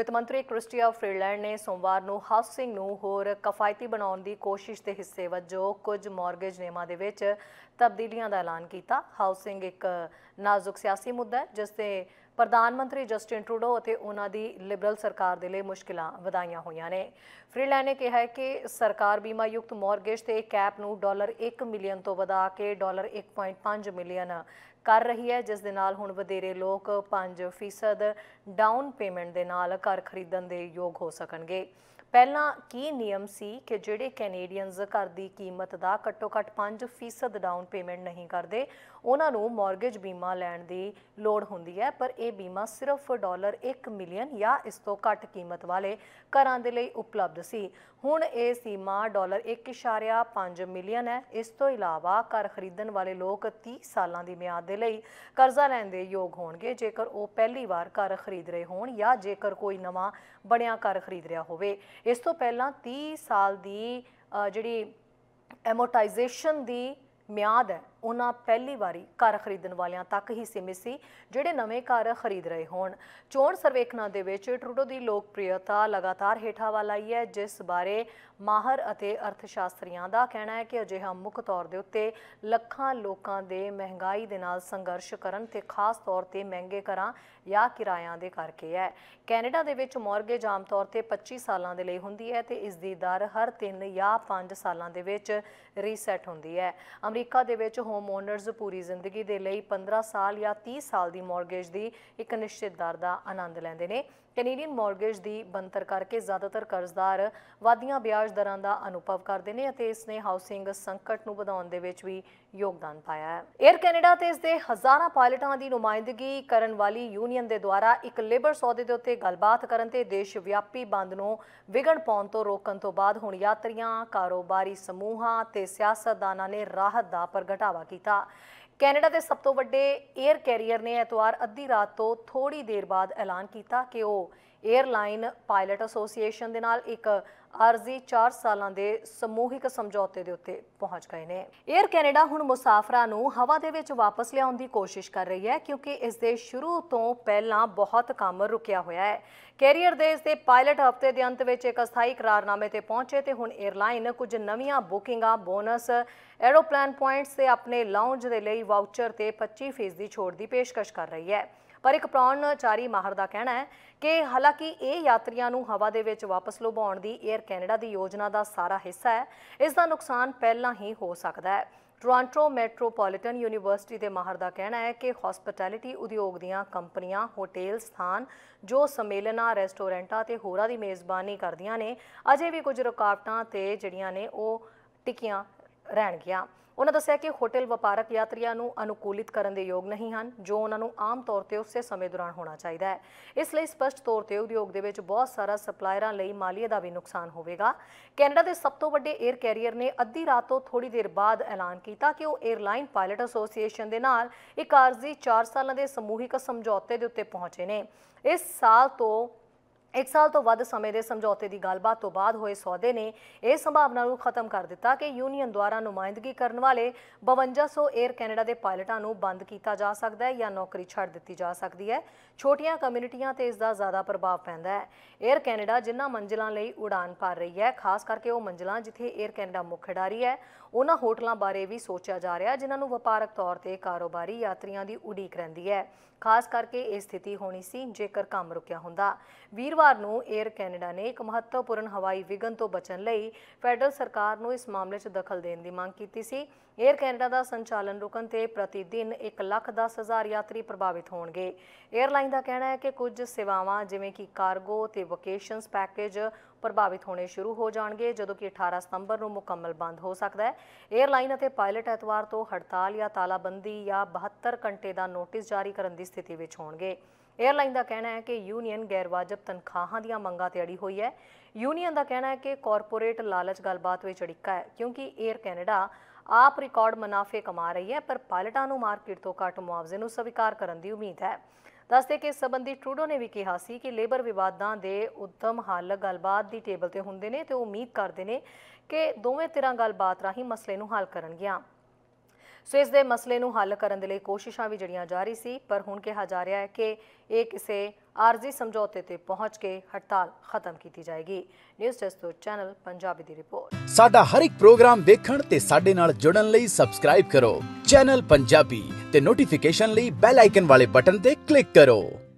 ਵਿੱਤ ਮੰਤਰੀ Christy Freeland ਨੇ ਸੋਮਵਾਰ ਨੂੰ ਹਾਊਸਿੰਗ ਨੂੰ ਹੋਰ ਕਫਾਇਤੀ ਬਣਾਉਣ ਦੀ ਕੋਸ਼ਿਸ਼ ਦੇ ਹਿੱਸੇ ਵਜੋਂ ਕੁਝ ਮਾਰਗੇਜ ਨਿਯਮਾਂ ਦੇ ਵਿੱਚ ਤਬਦੀਲੀਆਂ ਦਾ ਐਲਾਨ ਕੀਤਾ ਹਾਊਸਿੰਗ ਇੱਕ ਨਾਜ਼ੁਕ ਸਿਆਸੀ ਮੁੱਦਾ ਹੈ ਜਿਸ ਤੇ ਪ੍ਰਧਾਨ ਮੰਤਰੀ ਜਸਟਿਨ ਟਰੂਡੋ ਅਤੇ ਉਹਨਾਂ ਦੀ ਲਿਬਰਲ ਸਰਕਾਰ ਦੇ ਲਈ ਮੁਸ਼ਕਲਾਂ ਵਧਾਈਆਂ ਹੋਈਆਂ ਨੇ ਫ੍ਰੀਲੈਂਡ ਨੇ ਕਿਹਾ ਹੈ ਕਿ ਸਰਕਾਰ ਬੀਮਾ ਯੁਕਤ ਮਾਰਗੇਜ ਤੇ ਕੈਪ ਨੂੰ ਡਾਲਰ 1 ਮਿਲੀਅਨ ਤੋਂ ਵਧਾ ਕੇ ਡਾਲਰ 1.5 ਮਿਲੀਅਨ ਕਰ ਰਹੀ ਹੈ ਜਿਸ ਦੇ ਨਾਲ ਹੁਣ ਵਧੇਰੇ ਲੋਕ 5% ਡਾਊਨ ਪੇਮੈਂਟ ਦੇ ਨਾਲ ਘਰ ਖਰੀਦਣ ਦੇ ਯੋਗ ਹੋ ਸਕਣਗੇ ਪਹਿਲਾਂ ਕੀ ਨਿਯਮ ਸੀ ਕਿ ਜਿਹੜੇ ਕੈਨੇਡੀਅਨਸ ਘਰ ਦੀ ਕੀਮਤ ਦਾ ਘੱਟੋ-ਘੱਟ 5% ਡਾਊਨ ਪੇਮੈਂਟ ਨਹੀਂ ਕਰਦੇ ਉਹਨਾਂ ਨੂੰ ਮਾਰਗੇਜ ਬੀਮਾ ਲੈਣ ਦੀ ਲੋੜ ਹੁੰਦੀ ਹੈ ਪਰ ਇਹ ਬੀਮਾ ਸਿਰਫ ਡਾਲਰ 1 ਮਿਲੀਅਨ ਜਾਂ ਇਸ ਤੋਂ ਘੱਟ ਕੀਮਤ ਵਾਲੇ ਘਰਾਂ ਦੇ ਲਈ ਉਪਲਬਧ ਸੀ ਹੁਣ ਇਹ ਸੀਮਾ ਡਾਲਰ 1.5 ਮਿਲੀਅਨ ਹੈ ਇਸ ਤੋਂ ਇਲਾਵਾ ਘਰ ਖਰੀਦਣ ਵਾਲੇ ਲੋਕ 30 ਸਾਲਾਂ ਦੀ ਮਿਆਦ ਦੇ ਲਈ ਕਰਜ਼ਾ ਲੈਣ ਦੇ ਯੋਗ ਹੋਣਗੇ ਜੇਕਰ ਉਹ ਪਹਿਲੀ ਵਾਰ ਘਰ ਖਰੀਦ ਰਹੇ ਹੋਣ ਜਾਂ ਜੇਕਰ ਕੋਈ ਨਵਾਂ ਬਣਿਆ ਘਰ ਖਰੀਦ ਰਿਹਾ ਹੋਵੇ ਇਸ ਤੋਂ ਪਹਿਲਾਂ 30 ਸਾਲ ਦੀ ਜਿਹੜੀ ਐਮੋਰਟਾਈਜੇਸ਼ਨ ਦੀ ਮਿਆਦ ਹੈ ਉਹਨਾਂ ਪਹਿਲੀ ਵਾਰੀ ਘਰ ਖਰੀਦਣ ਵਾਲਿਆਂ ਤੱਕ ਹੀ ਸੀਮਿਤ ਸੀ ਜਿਹੜੇ ਨਵੇਂ ਘਰ ਖਰੀਦ ਰਹੇ ਹੋਣ ਚੋਣ ਸਰਵੇਖਣਾਂ ਦੇ ਵਿੱਚ ਟਰੂਡੋ ਦੀ ਲੋਕਪ੍ਰਿਯਤਾ ਲਗਾਤਾਰ ਹੇਠਾਂ ਵੱਲ ਆਈ ਹੈ ਜਿਸ ਬਾਰੇ ਮਾਹਰ ਅਤੇ ਅਰਥਸ਼ਾਸਤਰੀਆਂ ਦਾ ਕਹਿਣਾ ਹੈ ਕਿ ਅਜਿਹਾ ਮੁੱਖ ਤੌਰ ਦੇ ਉੱਤੇ ਲੱਖਾਂ ਲੋਕਾਂ ਦੇ ਮਹਿੰਗਾਈ ਦੇ ਨਾਲ ਸੰਘਰਸ਼ ਕਰਨ ਤੇ ਖਾਸ ਤੌਰ ਤੇ ਮਹਿੰਗੇ ਘਰਾਂ ਜਾਂ ਕਿਰਾਇਆਂ ਦੇ ਕਰਕੇ ਹੈ ਕੈਨੇਡਾ ਦੇ ਵਿੱਚ ਮੌਰਗੇਜ ਆਮ ਤੌਰ ਤੇ 25 ਸਾਲਾਂ ਦੇ ਲਈ ਹੁੰਦੀ ਹੈ ਤੇ ਇਸ ਦੀ ਦਰ ਹਰ 3 ਜਾਂ 5 ਸਾਲਾਂ ਦੇ ਵਿੱਚ ਰੀਸੈਟ ਹੁੰਦੀ ਹੈ ਅਮਰੀਕਾ ਦੇ ਵਿੱਚ ਹੋਮ ਓਨਰਸ ਪੂਰੀ ਜ਼ਿੰਦਗੀ ਦੇ ਲਈ 15 ਸਾਲ ਜਾਂ 30 ਸਾਲ ਦੀ ਮਾਰਗੇਜ ਦੀ ਇੱਕ ਨਿਸ਼ਚਿਤ ਦਰ ਦਾ ਆਨੰਦ ਲੈਂਦੇ ਨੇ ਕੈਨੇਡੀਅਨ ਮਾਰਗੇਜ ਦੀ ਬੰਤਰ ਕਰਕੇ ਜ਼ਿਆਦਾਤਰ ਕਰਜ਼ਦਾਰ ਵਾਧੀਆਂ ਵਿਆਜ ਦਰਾਂ ਦਾ ਅਨੁਭਵ ਕਰਦੇ ਨੇ ਅਤੇ ਇਸ ਨੇ ਹਾਊਸਿੰਗ ਸੰਕਟ ਨੂੰ ਵਧਾਉਣ ਦੇ ਵਿੱਚ ਵੀ ਯੋਗਦਾਨ ਪਾਇਆ ਹੈ 에ਅਰ ਕੈਨੇਡਾ ਤੇ ਇਸ ਦੇ ਹਜ਼ਾਰਾਂ ਪਾਇਲਟਾਂ ਦੀ ਨੁਮਾਇੰਦਗੀ ਕਰਨ ਵਾਲੀ ਯੂਨੀਅਨ ਦੇ ਦੁਆਰਾ ਇੱਕ ਲੇਬਰ ਸੌਦੇ ਦੇ ਉੱਤੇ ਗੱਲਬਾਤ ਕਰਨ ਤੇ ਦੇਸ਼ ਵਿਆਪੀ ਬੰਦ ਨੂੰ ਵਿਗੜ ਪਾਉਣ ਤੋਂ ਰੋਕਣ ਤੋਂ ਬਾਅਦ ਹੁਣ ਯਾਤਰੀਆਂ ਕਾਰੋਬਾਰੀ ਸਮੂਹਾਂ ਤੇ ਸਿਆਸਤਦਾਨਾਂ ਨੇ ਰਾਹਤ ਦਾ ਪ੍ਰਗਟਾਵਾ ਕੀਤਾ ਕੈਨੇਡਾ ਦੇ ਸਭ ਤੋਂ ਵੱਡੇ 에ਅਰ ਕੈਰੀਅਰ ਨੇ ਐਤਵਾਰ ਅੱਧੀ ਰਾਤ ਤੋਂ ਥੋੜੀ ਦੇਰ ਬਾਅਦ ਐਲਾਨ ਕੀਤਾ ਕਿ ਉਹ 에ਅਰਲਾਈਨ ਪਾਇਲਟ ਐਸੋਸੀਏਸ਼ਨ ਦੇ ਨਾਲ ਇੱਕ ਆਰਜ਼ੀ 4 ਸਾਲਾਂ ਦੇ ਸਮੂਹਿਕ ਸਮਝੌਤੇ ਦੇ ਉੱਤੇ ਪਹੁੰਚ ਗਏ ਨੇ 에ਅਰ ਕੈਨੇਡਾ ਹੁਣ ਮੁਸਾਫਰਾਂ ਨੂੰ ਹਵਾ ਦੇ ਵਿੱਚ ਵਾਪਸ ਲਿਆਉਣ ਦੀ ਕੋਸ਼ਿਸ਼ ਕਰ ਰਹੀ ਹੈ ਕਿਉਂਕਿ ਇਸ ਦੇ ਸ਼ੁਰੂ ਤੋਂ ਪਹਿਲਾਂ ਬਹੁਤ ਕੰਮ ਰੁਕਿਆ ਹੋਇਆ ਹੈ ਕੈਰੀਅਰ ਦੇ ਇਸ ਦੇ ਪਾਇਲਟ ਹਫਤੇ ਦੇ ਅੰਤ ਵਿੱਚ ਇੱਕ ਅਸਥਾਈ ਇਕਰਾਰਨਾਮੇ ਤੇ ਪਹੁੰਚੇ ਤੇ ਹੁਣ 에ਅਰਲਾਈਨ ਕੁਝ ਨਵੀਆਂ ਬੁਕਿੰਗਾਂ ਬੋਨਸ ਐਰੋਪਲਾਨ ਪੁਆਇੰਟਸ ਤੇ ਆਪਣੇ ਲਾਉਂਜ ਦੇ ਲਈ ਵਾਊਚਰ ਤੇ 25% ਦੀ ਛੋਟ ਦੀ ਪੇਸ਼ਕਸ਼ ਕਰ ਰਹੀ ਹੈ ਪਰ ਇੱਕ ਪ੍ਰਾਣਚਾਰੀ ਮਾਹਰ ਦਾ ਕਹਿਣਾ ਹੈ ਕਿ ਹਾਲਾਂਕਿ ਇਹ ਯਾਤਰੀਆਂ ਨੂੰ ਹਵਾ ਦੇ ਵਿੱਚ ਵਾਪਸ ਲੁਭਾਉਣ ਦੀ 에ਅਰ ਕੈਨੇਡਾ ਦੀ ਯੋਜਨਾ ਦਾ ਸਾਰਾ ਹਿੱਸਾ ਹੈ ਇਸ ਦਾ ਨੁਕਸਾਨ ਪਹਿਲਾਂ ਹੀ ਹੋ ਸਕਦਾ ਹੈ ਟੋਰਾਂਟੋ ਮੈਟਰੋਪੋਲੀਟਨ ਯੂਨੀਵਰਸਿਟੀ ਦੇ ਮਾਹਰ ਦਾ ਕਹਿਣਾ ਹੈ ਕਿ ਹਸਪਿਟੈਲਿਟੀ ਉਦਯੋਗ ਦੀਆਂ ਕੰਪਨੀਆਂ ਹੋਟੇਲ ਸਥਾਨ ਜੋ ਸਮੇਲਨਾ ਰੈਸਟੋਰੈਂਟਾਂ ਤੇ ਹੋਰਾਂ ਦੀ ਮੇਜ਼ਬਾਨੀ ਕਰਦੀਆਂ ਨੇ ਅਜੇ ਵੀ ਕੁਝ ਰੁਕਾਵਟਾਂ ਤੇ ਜਿਹੜੀਆਂ ਨੇ ਉਹ ਟਿਕੀਆਂ ਰਹਿਣਗੀਆਂ ਉਹਨਾਂ ਦੱਸਿਆ ਕਿ ਹੋਟਲ ਵਪਾਰਕ ਯਾਤਰੀਆਂ ਨੂੰ ਅਨੁਕੂਲਿਤ ਕਰਨ ਦੇ ਯੋਗ ਨਹੀਂ ਹਨ ਜੋ ਉਹਨਾਂ ਨੂੰ ਆਮ ਤੌਰ ਤੇ ਉਸੇ ਸਮੇਂ ਦੌਰਾਨ ਹੋਣਾ ਚਾਹੀਦਾ ਹੈ ਇਸ ਲਈ ਸਪਸ਼ਟ ਤੌਰ ਤੇ ਉਦਯੋਗ ਦੇ ਵਿੱਚ ਬਹੁਤ ਸਾਰਾ ਸਪਲਾਇਰਾਂ ਲਈ ਮਾਲੀਏ ਦਾ ਵੀ ਨੁਕਸਾਨ ਹੋਵੇਗਾ ਕੈਨੇਡਾ ਦੇ ਸਭ ਤੋਂ ਵੱਡੇ 에ਅਰ ਕੈਰੀਅਰ ਨੇ ਅੱਧੀ ਰਾਤ ਤੋਂ ਥੋੜੀ ਦੇਰ ਬਾਅਦ ਐਲਾਨ ਕੀਤਾ ਕਿ ਉਹ 에ਅਰਲਾਈਨ ਪਾਇਲਟ ਐਸੋਸੀਏਸ਼ਨ ਦੇ ਨਾਲ ਇੱਕ ਆਰਜ਼ੀ 4 ਸਾਲਾਂ ਦੇ ਸਮੂਹਿਕ ਸਮਝੌਤੇ ਦੇ ਉੱਤੇ ਪਹੁੰਚੇ ਨੇ ਇਸ ਸਾਲ ਤੋਂ ਇੱਕ ਸਾਲ ਤੋਂ ਵੱਧ ਸਮੇਂ ਦੇ ਸਮਝੌਤੇ ਦੀ ਗੱਲਬਾਤ ਤੋਂ ਬਾਅਦ ਹੋਏ ਸੌਦੇ ਨੇ ਇਹ ਸੰਭਾਵਨਾ ਨੂੰ ਖਤਮ ਕਰ ਦਿੱਤਾ ਕਿ ਯੂਨੀਅਨ ਦੁਆਰਾ ਨੁਮਾਇੰਦਗੀ ਕਰਨ ਵਾਲੇ 5200 에ਅਰ ਕੈਨੇਡਾ ਦੇ ਪਾਇਲਟਾਂ ਨੂੰ ਬੰਦ ਕੀਤਾ ਜਾ ਸਕਦਾ ਹੈ ਜਾਂ ਨੌਕਰੀ ਛੱਡ ਦਿੱਤੀ ਜਾ ਸਕਦੀ ਹੈ ਛੋਟੀਆਂ ਕਮਿਊਨਿਟੀਆਂ ਤੇ ਇਸ ਦਾ ਜ਼ਿਆਦਾ ਪ੍ਰਭਾਵ ਪੈਂਦਾ ਹੈ 에ਅਰ ਕੈਨੇਡਾ ਜਿਨ੍ਹਾਂ ਮੰਜ਼ਿਲਾਂ ਲਈ ਉਡਾਨ ਭਰ ਰਹੀ ਹੈ ਖਾਸ ਕਰਕੇ ਉਹ ਮੰਜ਼ਿਲਾਂ ਜਿੱਥੇ 에ਅਰ ਕੈਨੇਡਾ ਮੁੱਖ ਖਿਡਾਰੀ ਹੈ ਉਹਨਾਂ ਹੋਟਲਾਂ ਬਾਰੇ ਵੀ ਸੋਚਿਆ ਜਾ ਰਿਹਾ ਜਿਨ੍ਹਾਂ ਨੂੰ ਵਪਾਰਕ ਤੌਰ ਤੇ ਕਾਰੋਬਾਰੀ ਯਾਤਰੀਆਂ ਦੀ ਉਡੀਕ ਰਹਿੰਦੀ ਹੈ ਖਾਸ ਕਰਕੇ ਇਹ ਸਥਿਤੀ ਹੋਣੀ ਸੀ ਜੇਕਰ ਕੰਮ ਰੁਕਿਆ ਹੁੰਦਾ ਵੀਰ ਸ਼ਨੀਵਾਰ ਨੂੰ 에ਅਰ ਕੈਨੇਡਾ ਨੇ ਇੱਕ ਮਹੱਤਵਪੂਰਨ ਹਵਾਈ ਵਿਗਨ ਤੋਂ ਬਚਣ ਲਈ ਫੈਡਰਲ ਸਰਕਾਰ ਨੂੰ ਇਸ ਮਾਮਲੇ 'ਚ ਦਖਲ ਦੇਣ ਦੀ ਮੰਗ ਕੀਤੀ ਸੀ 에ਅਰ ਕੈਨੇਡਾ ਦਾ ਸੰਚਾਲਨ ਰੁਕਣ ਤੇ ਪ੍ਰਤੀ ਦਿਨ 110000 ਯਾਤਰੀ ਪ੍ਰਭਾਵਿਤ ਹੋਣਗੇ 에ਅਰਲਾਈਨ ਦਾ ਕਹਿਣਾ ਹੈ ਕਿ ਕੁਝ ਸੇਵਾਵਾਂ ਜਿਵੇਂ ਕਿ ਕਾਰਗੋ ਤੇ ਵਕੇਸ਼ਨਸ ਪੈਕੇਜ ਪ੍ਰਭਾਵਿਤ ਹੋਣੇ ਸ਼ੁਰੂ ਹੋ ਜਾਣਗੇ ਜਦੋਂ ਕਿ 18 ਸਤੰਬਰ ਨੂੰ ਮੁਕੰਮਲ ਬੰਦ ਹੋ ਸਕਦਾ ਹੈ 에ਅਰਲਾਈਨ ਅਤੇ ਪਾਇਲਟ ਐਤਵਾਰ ਤੋਂ ਹੜਤਾਲ ਜਾਂ ਤਾਲਾਬੰਦੀ ਜਾਂ 72 ਘੰਟੇ ਦਾ ਨੋਟਿਸ ਜਾਰੀ ਕਰਨ ਦੀ ਸਥਿਤੀ ਵਿੱਚ ਹੋਣਗੇ 에ਅਰਲਾਈਨ ਦਾ ਕਹਿਣਾ ਹੈ ਕਿ ਯੂਨੀਅਨ ਗੈਰਵਾਜਬ ਤਨਖਾਹਾਂ ਦੀਆਂ ਮੰਗਾਂ ਤੇ ਅੜੀ ਹੋਈ ਹੈ ਯੂਨੀਅਨ ਦਾ ਕਹਿਣਾ ਹੈ ਕਿ ਕਾਰਪੋਰੇਟ ਲਾਲਚ ਗੱਲਬਾਤ ਵਿੱਚ ਅੜਿੱਕਾ ਹੈ ਕਿਉਂਕਿ 에ਅਰ ਕੈਨੇਡਾ ਆਪ ਰਿਕਾਰਡ ਮੁਨਾਫੇ ਕਮਾ ਰਹੀ ਹੈ ਪਰ ਪਾਇਲਟਾਂ ਨੂੰ ਮਾਰਕੀਟ ਤੋਂ ਘੱਟ ਮੁਆਵਜ਼ੇ ਨੂੰ ਸਵੀਕਾਰ ਕਰਨ ਦੀ ਉਮੀਦ ਹੈ ਦੱਸਦੇ ਕਿ ਇਸ ਸੰਬੰਧੀ ਟਰੂਡੋ ਨੇ ਵੀ ਕਿਹਾ ਸੀ ਕਿ ਲੇਬਰ ਵਿਵਾਦਾਂ ਦੇ ਉੱਤਮ ਹੱਲ ਗੱਲਬਾਤ ਦੀ ਟੇਬਲ ਤੇ ਹੁੰਦੇ ਨੇ ਤੇ ਉਹ ਉਮੀਦ ਕਰਦੇ ਨੇ ਕਿ ਦੋਵੇਂ ਧਿਰਾਂ ਗੱਲਬਾਤ ਰਾਹੀਂ ਮਸਲੇ ਨੂੰ ਹੱਲ ਕਰਨਗੀਆਂ ਸੋ ਇਸ ਦੇ ਮਸਲੇ ਨੂੰ ਹੱਲ ਕਰਨ ਦੇ ਲਈ ਕੋਸ਼ਿਸ਼ਾਂ ਵੀ ਜੜੀਆਂ ਜਾਰੀ ਸੀ ਪਰ ਹੁਣ ਕਿਹਾ ਜਾ ਰਿਹਾ ਹੈ ਕਿ ਇਹ ਕਿਸੇ ਆਰਜ਼ੀ ਸਮਝੌਤੇ ਤੇ ਪਹੁੰਚ ਕੇ ਹੜਤਾਲ ਖਤਮ ਕੀਤੀ ਜਾਏਗੀ ਨਿਊਜ਼ ਡੈਸਕ ਚੈਨਲ ਪੰਜਾਬੀ ਦੀ ਰਿਪੋਰਟ ਸਾਡਾ ਹਰ ਇੱਕ ਪ੍ਰੋਗਰਾਮ ਦੇਖਣ ਤੇ ਸਾਡੇ ਨਾਲ ਜੁੜਨ ਲਈ ਸਬਸਕ੍ਰਾਈਬ ਕਰੋ ਚੈਨਲ ਪੰਜਾਬੀ ਤੇ ਨੋਟੀਫਿਕੇਸ਼ਨ ਲਈ ਬੈਲ ਆਈਕਨ ਵਾਲੇ ਬਟਨ ਤੇ ਕਲਿੱਕ ਕਰੋ